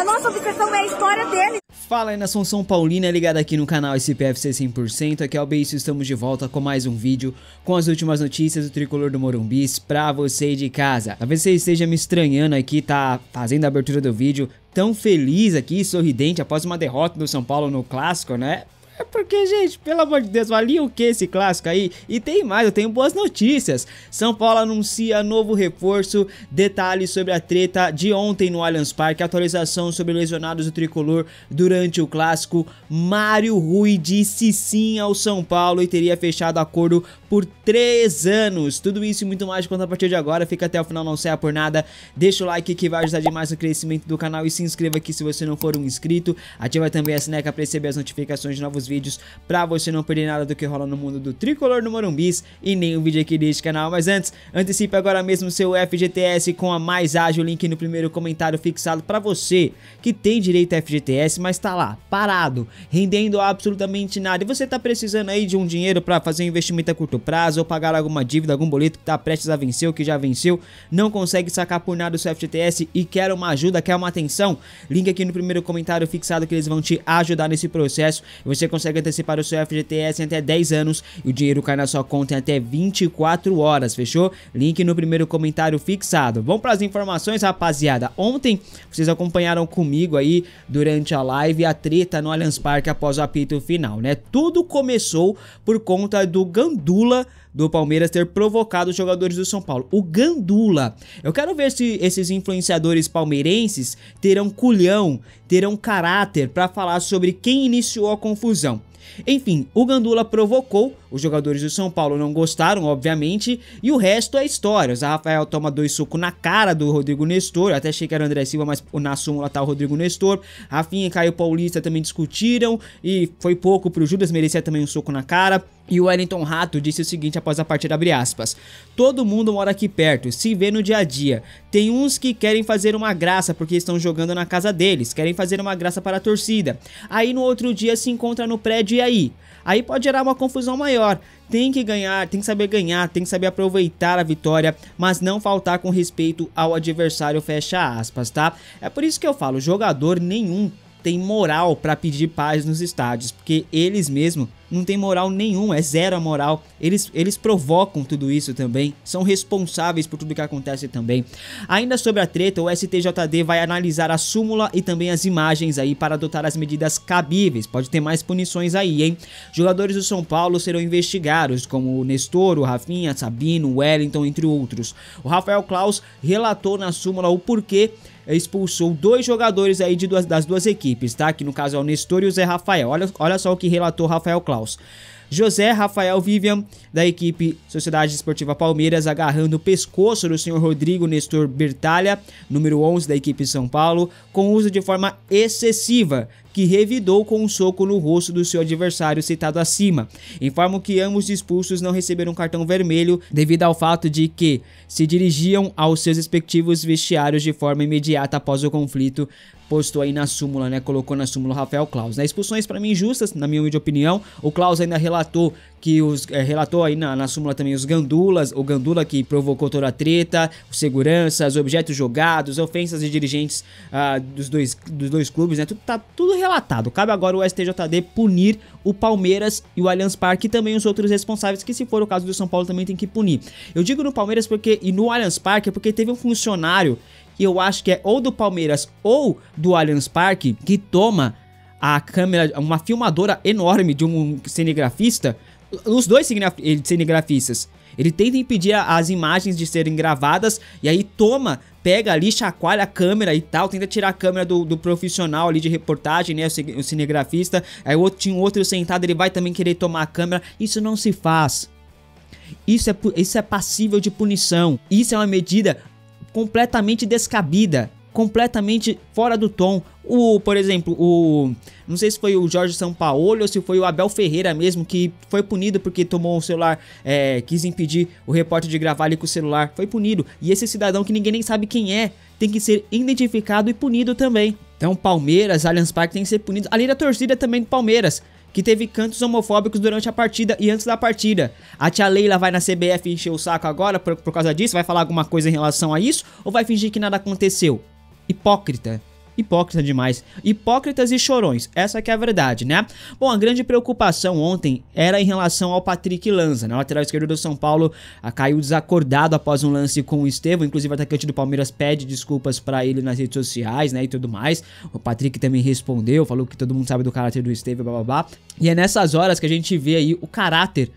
A nossa obsessão é a história dele. Fala aí nação São Paulina, é ligada aqui no canal SPFC 100%, aqui é o Beijo, estamos de volta com mais um vídeo com as últimas notícias do Tricolor do Morumbi pra você de casa. Talvez você esteja me estranhando aqui, tá fazendo a abertura do vídeo tão feliz aqui, sorridente, após uma derrota do São Paulo no Clássico, né? É porque, gente, pelo amor de Deus, valia o que esse clássico aí? E tem mais, eu tenho boas notícias. São Paulo anuncia novo reforço, detalhes sobre a treta de ontem no Allianz Parque, atualização sobre lesionados do tricolor durante o clássico. Mário Rui disse sim ao São Paulo e teria fechado acordo por três anos. Tudo isso e muito mais quanto a partir de agora. Fica até o final, não saia por nada. Deixa o like que vai ajudar demais no crescimento do canal e se inscreva aqui se você não for um inscrito. Ativa também a sineca para receber as notificações de novos vídeos vídeos para você não perder nada do que rola no mundo do tricolor no Morumbis e nenhum vídeo aqui deste canal. Mas antes, antecipe agora mesmo seu FGTS com a mais ágil, link no primeiro comentário fixado para você que tem direito a FGTS, mas tá lá, parado, rendendo absolutamente nada. E você tá precisando aí de um dinheiro para fazer um investimento a curto prazo ou pagar alguma dívida, algum boleto que tá prestes a vencer ou que já venceu, não consegue sacar por nada o seu FGTS e quer uma ajuda, quer uma atenção? Link aqui no primeiro comentário fixado que eles vão te ajudar nesse processo. Você consegue antecipar o seu FGTS em até 10 anos e o dinheiro cai na sua conta em até 24 horas, fechou? Link no primeiro comentário fixado. Vamos para as informações, rapaziada. Ontem vocês acompanharam comigo aí durante a live a treta no Allianz Parque após o apito final, né? Tudo começou por conta do Gandula do Palmeiras ter provocado os jogadores do São Paulo. O Gandula. Eu quero ver se esses influenciadores palmeirenses terão culhão terão caráter para falar sobre quem iniciou a confusão. Enfim, o Gandula provocou, os jogadores do São Paulo não gostaram, obviamente, e o resto é história. O Zé Rafael toma dois socos na cara do Rodrigo Nestor, até achei que era o André Silva, mas na súmula tá o Rodrigo Nestor. Rafinha e Caio Paulista também discutiram, e foi pouco pro Judas, merecia também um soco na cara. E o Wellington Rato disse o seguinte após a partida, abre aspas, Todo mundo mora aqui perto, se vê no dia a dia. Tem uns que querem fazer uma graça porque estão jogando na casa deles, querem fazer uma graça para a torcida. Aí no outro dia se encontra no prédio e aí? Aí pode gerar uma confusão maior. Tem que ganhar, tem que saber ganhar, tem que saber aproveitar a vitória, mas não faltar com respeito ao adversário, fecha aspas, tá? É por isso que eu falo, jogador nenhum tem moral para pedir paz nos estádios, porque eles mesmos não tem moral nenhuma, é zero a moral. Eles, eles provocam tudo isso também, são responsáveis por tudo que acontece também. Ainda sobre a treta, o STJD vai analisar a súmula e também as imagens aí para adotar as medidas cabíveis. Pode ter mais punições aí, hein? Jogadores do São Paulo serão investigados, como o Nestor, o Rafinha, Sabino, Wellington, entre outros. O Rafael Klaus relatou na súmula o porquê é, expulsou dois jogadores aí de duas, das duas equipes, tá? Que no caso é o Nestor e o Zé Rafael. Olha, olha só o que relatou Rafael Klaus. José Rafael Vivian, da equipe Sociedade Esportiva Palmeiras, agarrando o pescoço do senhor Rodrigo Nestor Bertalha, número 11 da equipe São Paulo, com uso de forma excessiva, que revidou com um soco no rosto do seu adversário citado acima. Informam que ambos expulsos não receberam cartão vermelho devido ao fato de que se dirigiam aos seus respectivos vestiários de forma imediata após o conflito, postou aí na súmula, né? Colocou na súmula o Rafael Claus. Né? Expulsões para mim injustas, na minha humilde opinião. O Claus ainda relatou que os é, relatou aí na, na súmula também os gandulas, o gandula que provocou toda a treta, os seguranças, objetos jogados, ofensas de dirigentes ah, dos, dois, dos dois clubes, né? Tudo, tá tudo relatado. Cabe agora o STJD punir o Palmeiras e o Allianz Parque e também os outros responsáveis, que se for o caso do São Paulo também tem que punir. Eu digo no Palmeiras porque e no Allianz Parque porque teve um funcionário e eu acho que é ou do Palmeiras ou do Allianz Parque, que toma a câmera, uma filmadora enorme de um cinegrafista, os dois cinegrafistas. Ele tenta impedir as imagens de serem gravadas e aí toma, pega ali, chacoalha a câmera e tal, tenta tirar a câmera do, do profissional ali de reportagem, né? O, o cinegrafista. Aí outro, tinha um outro sentado, ele vai também querer tomar a câmera. Isso não se faz. Isso é, isso é passível de punição. Isso é uma medida completamente descabida, completamente fora do tom. O, por exemplo, o não sei se foi o Jorge Sampaoli ou se foi o Abel Ferreira mesmo que foi punido porque tomou o celular, é, quis impedir o repórter de gravar ali com o celular, foi punido. E esse cidadão que ninguém nem sabe quem é, tem que ser identificado e punido também. Então, Palmeiras, Allianz Parque tem que ser punido. Além da torcida também do Palmeiras que teve cantos homofóbicos durante a partida e antes da partida. A tia Leila vai na CBF encher o saco agora por, por causa disso? Vai falar alguma coisa em relação a isso? Ou vai fingir que nada aconteceu? Hipócrita hipócrita demais. Hipócritas e chorões, essa que é a verdade, né? Bom, a grande preocupação ontem era em relação ao Patrick Lanza, né? lateral esquerdo do São Paulo ah, caiu desacordado após um lance com o Estevão, inclusive o atacante do Palmeiras pede desculpas para ele nas redes sociais, né, e tudo mais. O Patrick também respondeu, falou que todo mundo sabe do caráter do Estevão, blá, blá, blá. E é nessas horas que a gente vê aí o caráter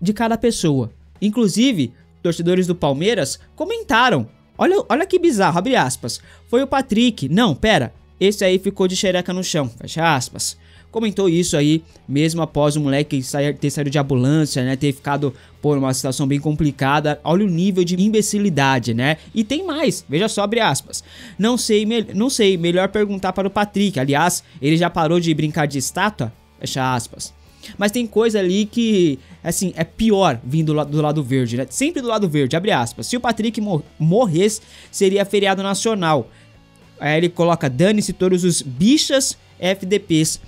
de cada pessoa. Inclusive, torcedores do Palmeiras comentaram Olha, olha que bizarro, abre aspas. Foi o Patrick. Não, pera. Esse aí ficou de xereca no chão, fecha aspas. Comentou isso aí, mesmo após o moleque sair, ter saído de ambulância, né? Ter ficado por uma situação bem complicada. Olha o nível de imbecilidade, né? E tem mais, veja só, abre aspas. Não sei, não sei, melhor perguntar para o Patrick. Aliás, ele já parou de brincar de estátua? Fecha aspas. Mas tem coisa ali que assim, é pior vindo do, do lado verde, né? Sempre do lado verde, abre aspas. Se o Patrick morresse, seria feriado nacional. Aí ele coloca: dane-se todos os bichas FDPs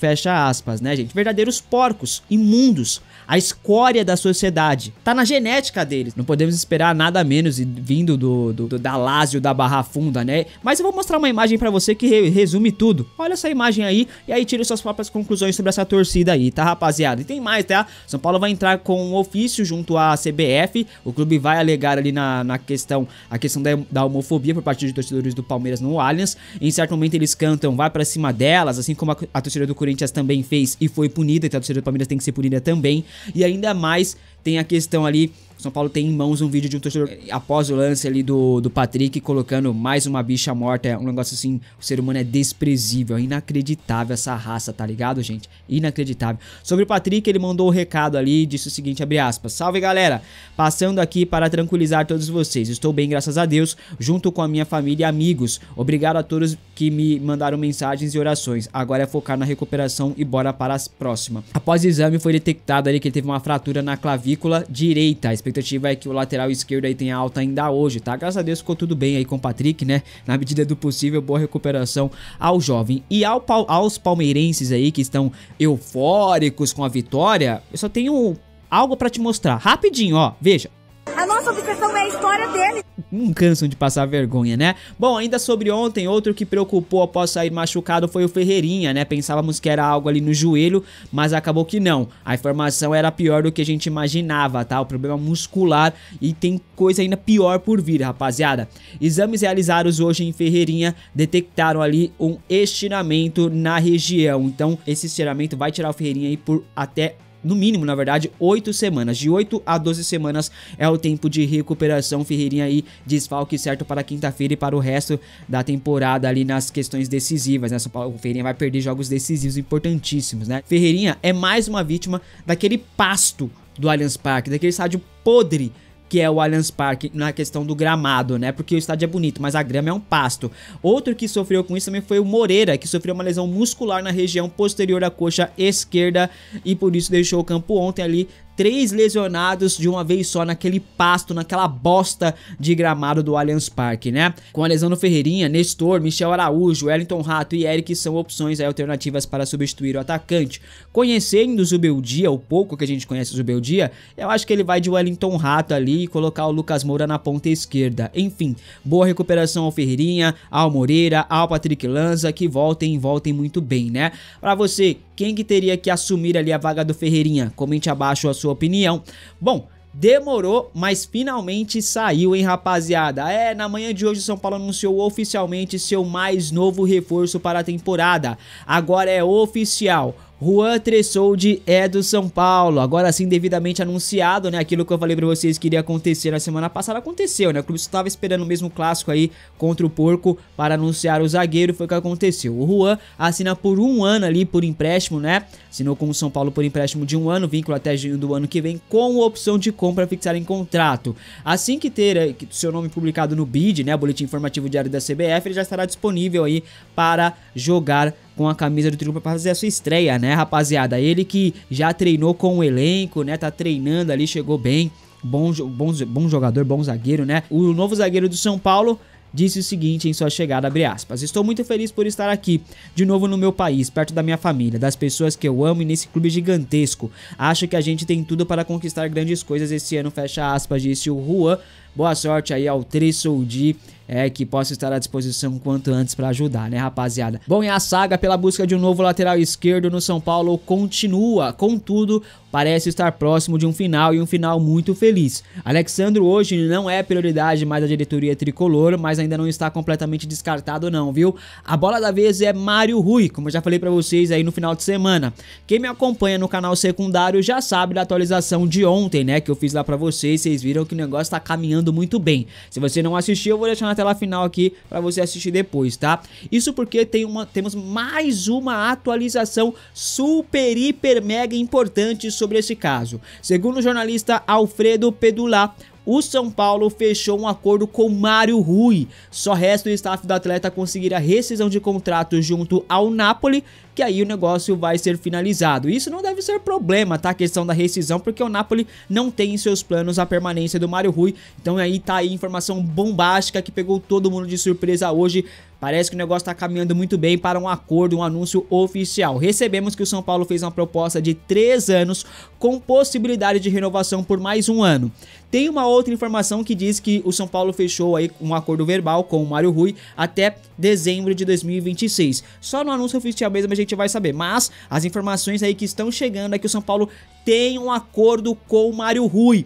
Fecha aspas, né, gente? Verdadeiros porcos, imundos, a escória da sociedade. Tá na genética deles. Não podemos esperar nada menos vindo do, do, do da Lásio da Barra Funda, né? Mas eu vou mostrar uma imagem para você que re resume tudo. Olha essa imagem aí e aí tira suas próprias conclusões sobre essa torcida aí, tá, rapaziada? E tem mais, tá? São Paulo vai entrar com um ofício junto à CBF. O clube vai alegar ali na, na questão a questão da, da homofobia por parte de torcedores do Palmeiras no Allianz. Em certo momento eles cantam, vai para cima delas, assim como a, a torcida do Corinthians Corinthians também fez e foi punida, então tá a torcida do Palmeiras tem que ser punida também. E ainda mais tem a questão ali são Paulo tem em mãos um vídeo de um torcedor eh, após o lance ali do, do Patrick colocando mais uma bicha morta. É um negócio assim, o ser humano é desprezível, é inacreditável essa raça, tá ligado, gente? Inacreditável. Sobre o Patrick, ele mandou o um recado ali, disse o seguinte, abre aspas: "Salve galera, passando aqui para tranquilizar todos vocês. Estou bem, graças a Deus, junto com a minha família e amigos. Obrigado a todos que me mandaram mensagens e orações. Agora é focar na recuperação e bora para a próxima." Após o exame foi detectado ali que ele teve uma fratura na clavícula direita. A expectativa é que o lateral esquerdo aí tenha alta ainda hoje, tá? Graças a Deus ficou tudo bem aí com o Patrick, né? Na medida do possível, boa recuperação ao jovem. E ao, aos palmeirenses aí que estão eufóricos com a vitória, eu só tenho algo para te mostrar. Rapidinho, ó, veja. A nossa obsessão é a história dele não cansam de passar vergonha, né? Bom, ainda sobre ontem, outro que preocupou após sair machucado foi o Ferreirinha, né? Pensávamos que era algo ali no joelho, mas acabou que não. A informação era pior do que a gente imaginava, tá? O problema muscular e tem coisa ainda pior por vir, rapaziada. Exames realizados hoje em Ferreirinha detectaram ali um estiramento na região. Então, esse estiramento vai tirar o Ferreirinha aí por até no mínimo, na verdade, 8 semanas. De 8 a 12 semanas é o tempo de recuperação. Ferreirinha aí, desfalque certo para quinta-feira e para o resto da temporada ali nas questões decisivas, né? O Ferreirinha vai perder jogos decisivos importantíssimos, né? Ferreirinha é mais uma vítima daquele pasto do Allianz Parque, daquele estádio podre que é o Allianz Parque, na questão do gramado, né? Porque o estádio é bonito, mas a grama é um pasto. Outro que sofreu com isso também foi o Moreira, que sofreu uma lesão muscular na região posterior da coxa esquerda e por isso deixou o campo ontem ali, três lesionados de uma vez só naquele pasto, naquela bosta de gramado do Allianz Parque, né? Com a lesão do Ferreirinha, Nestor, Michel Araújo, Wellington Rato e Eric são opções alternativas para substituir o atacante. Conhecendo o Zubeldia, o pouco que a gente conhece o Zubeldia, eu acho que ele vai de Wellington Rato ali e colocar o Lucas Moura na ponta esquerda. Enfim, boa recuperação ao Ferreirinha, ao Moreira, ao Patrick Lanza, que voltem e voltem muito bem, né? Para você, quem que teria que assumir ali a vaga do Ferreirinha? Comente abaixo a sua sua opinião. Bom, Demorou, mas finalmente saiu, hein, rapaziada? É, na manhã de hoje o São Paulo anunciou oficialmente seu mais novo reforço para a temporada. Agora é oficial. Juan Tressoldi é do São Paulo. Agora sim, devidamente anunciado, né? Aquilo que eu falei pra vocês que iria acontecer na semana passada, aconteceu, né? O clube estava esperando o mesmo clássico aí contra o Porco para anunciar o zagueiro, foi o que aconteceu. O Juan assina por um ano ali por empréstimo, né? Assinou com o São Paulo por empréstimo de um ano, vínculo até junho do ano que vem, com opção de compra fixada em contrato. Assim que ter eh, seu nome publicado no BID, né? Boletim Informativo Diário da CBF, ele já estará disponível aí para jogar com a camisa do Tricolor para fazer a sua estreia, né, rapaziada? Ele que já treinou com o elenco, né? Tá treinando ali, chegou bem. Bom, bom, bom jogador, bom zagueiro, né? O novo zagueiro do São Paulo disse o seguinte em sua chegada, abre aspas, estou muito feliz por estar aqui, de novo no meu país, perto da minha família, das pessoas que eu amo e nesse clube gigantesco. Acho que a gente tem tudo para conquistar grandes coisas esse ano, fecha aspas, disse o Juan Boa sorte aí ao Trissoldi é, que possa estar à disposição quanto antes para ajudar, né, rapaziada? Bom, e a saga pela busca de um novo lateral esquerdo no São Paulo continua, contudo, parece estar próximo de um final e um final muito feliz. Alexandro hoje não é prioridade mais da diretoria tricolor, mas ainda não está completamente descartado não, viu? A bola da vez é Mário Rui, como eu já falei para vocês aí no final de semana. Quem me acompanha no canal secundário já sabe da atualização de ontem, né, que eu fiz lá para vocês, vocês viram que o negócio tá caminhando muito bem. Se você não assistiu, eu vou deixar na tela final aqui para você assistir depois, tá? Isso porque tem uma, temos mais uma atualização super, hiper, mega importante sobre esse caso. Segundo o jornalista Alfredo Pedulá, o São Paulo fechou um acordo com Mário Rui. Só resta o staff do atleta conseguir a rescisão de contrato junto ao Napoli, que aí o negócio vai ser finalizado. Isso não deve ser problema, tá? A questão da rescisão, porque o Napoli não tem em seus planos a permanência do Mário Rui. Então aí tá aí informação bombástica que pegou todo mundo de surpresa hoje. Parece que o negócio está caminhando muito bem para um acordo, um anúncio oficial. Recebemos que o São Paulo fez uma proposta de três anos com possibilidade de renovação por mais um ano. Tem uma outra informação que diz que o São Paulo fechou aí um acordo verbal com o Mário Rui até dezembro de 2026. Só no anúncio oficial mesmo a gente vai saber, mas as informações aí que estão chegando é que o São Paulo tem um acordo com o Mário Rui.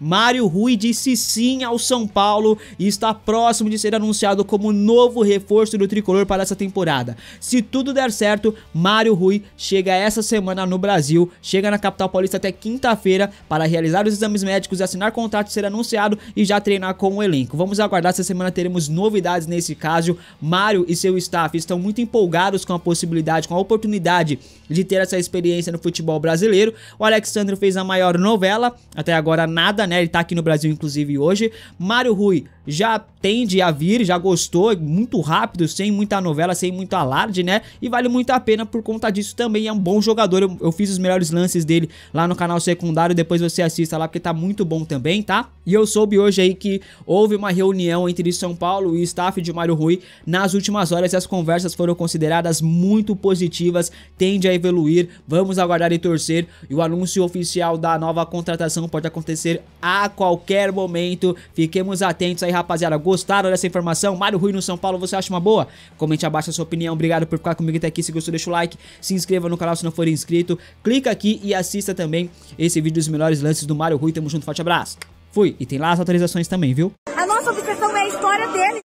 Mário Rui disse sim ao São Paulo e está próximo de ser anunciado como novo reforço do tricolor para essa temporada. Se tudo der certo, Mário Rui chega essa semana no Brasil, chega na capital paulista até quinta-feira para realizar os exames médicos, assinar contrato, ser anunciado e já treinar com o elenco. Vamos aguardar essa semana teremos novidades nesse caso. Mário e seu staff estão muito empolgados com a possibilidade, com a oportunidade de ter essa experiência no futebol brasileiro. O Alexandre fez a maior novela, até agora nada né? Ele tá aqui no Brasil, inclusive, hoje. Mário Rui já tende a vir, já gostou, muito rápido, sem muita novela, sem muito alarde, né? E vale muito a pena por conta disso também. É um bom jogador. Eu, eu fiz os melhores lances dele lá no canal secundário. Depois você assista lá, porque tá muito bom também, tá? E eu soube hoje aí que houve uma reunião entre São Paulo e staff de Mário Rui nas últimas horas e as conversas foram consideradas muito positivas, tende a evoluir. Vamos aguardar e torcer. E o anúncio oficial da nova contratação pode acontecer a qualquer momento. Fiquemos atentos aí, rapaziada. Gostaram dessa informação? Mário Rui no São Paulo, você acha uma boa? Comente abaixo a sua opinião. Obrigado por ficar comigo até aqui. Se gostou, deixa o like. Se inscreva no canal se não for inscrito. Clica aqui e assista também esse vídeo dos melhores lances do Mário Rui. Tamo junto, forte abraço. Fui. E tem lá as atualizações também, viu? A nossa obsessão é a história dele.